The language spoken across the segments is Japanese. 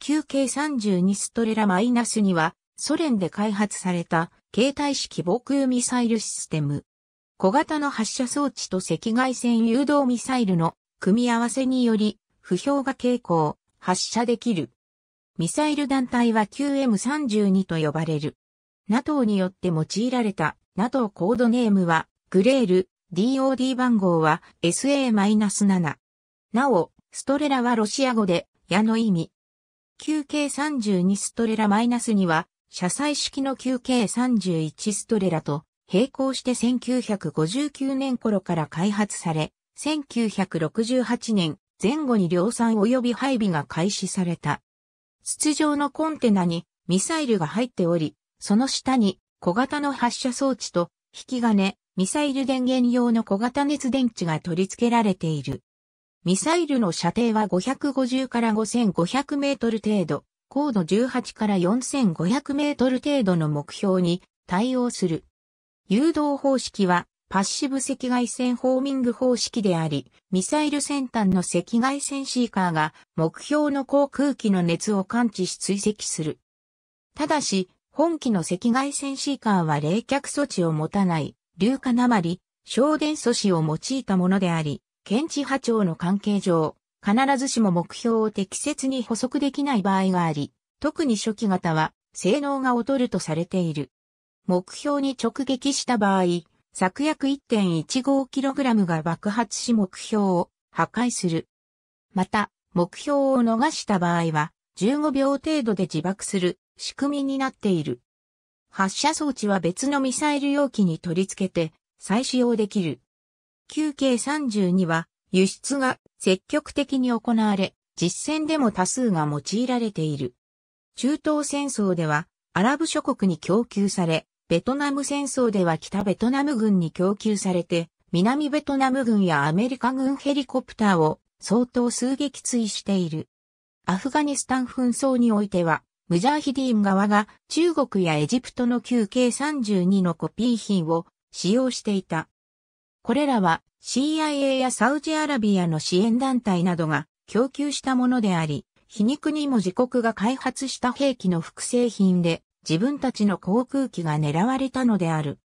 9K32 ストレラ -2 は、ソ連で開発された、携帯式防空ミサイルシステム。小型の発射装置と赤外線誘導ミサイルの組み合わせにより、不評が傾向、発射できる。ミサイル団体は QM32 と呼ばれる。NATO によって用いられた NATO コードネームは、グレール、DOD 番号は SA-7。なお、ストレラはロシア語で、矢の意味、q k 3 2ストレラ -2 は、車載式の q k 3 1ストレラと並行して1959年頃から開発され、1968年前後に量産及び配備が開始された。筒状のコンテナにミサイルが入っており、その下に小型の発射装置と引き金、ミサイル電源用の小型熱電池が取り付けられている。ミサイルの射程は550から5500メートル程度、高度18から4500メートル程度の目標に対応する。誘導方式はパッシブ赤外線ホーミング方式であり、ミサイル先端の赤外線シーカーが目標の航空機の熱を感知し追跡する。ただし、本機の赤外線シーカーは冷却措置を持たない、硫化鉛、省電素子を用いたものであり、県知波長の関係上、必ずしも目標を適切に補足できない場合があり、特に初期型は性能が劣るとされている。目標に直撃した場合、昨約 1.15kg が爆発し目標を破壊する。また、目標を逃した場合は、15秒程度で自爆する仕組みになっている。発射装置は別のミサイル容器に取り付けて再使用できる。1932は輸出が積極的に行われ、実戦でも多数が用いられている。中東戦争ではアラブ諸国に供給され、ベトナム戦争では北ベトナム軍に供給されて、南ベトナム軍やアメリカ軍ヘリコプターを相当数撃墜している。アフガニスタン紛争においては、ムジャーヒディーン側が中国やエジプトの 9K32 のコピー品を使用していた。これらは CIA やサウジアラビアの支援団体などが供給したものであり、皮肉にも自国が開発した兵器の複製品で自分たちの航空機が狙われたのである。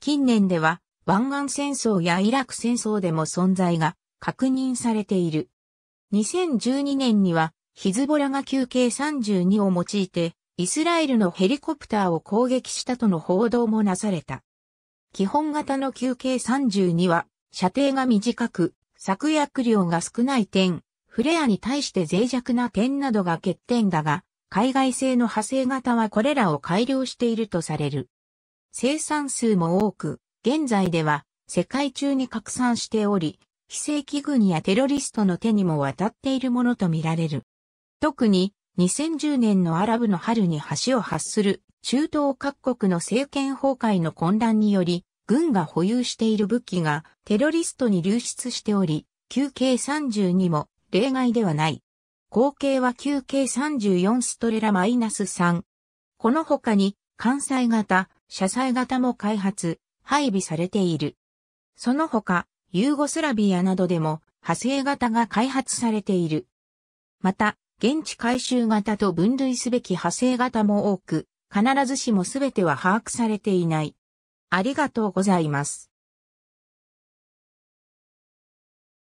近年では湾岸戦争やイラク戦争でも存在が確認されている。2012年にはヒズボラが休憩32を用いてイスラエルのヘリコプターを攻撃したとの報道もなされた。基本型の 9K32 は、射程が短く、作薬量が少ない点、フレアに対して脆弱な点などが欠点だが、海外製の派生型はこれらを改良しているとされる。生産数も多く、現在では世界中に拡散しており、非正規軍やテロリストの手にも渡っているものとみられる。特に2010年のアラブの春に橋を発する中東各国の政権崩壊の混乱により、軍が保有している武器がテロリストに流出しており、9K32 も例外ではない。合計は 9K34 ストレラマイナス -3。この他に、艦載型、車載型も開発、配備されている。その他、ユーゴスラビアなどでも派生型が開発されている。また、現地回収型と分類すべき派生型も多く、必ずしもすべては把握されていない。ありがとうございます。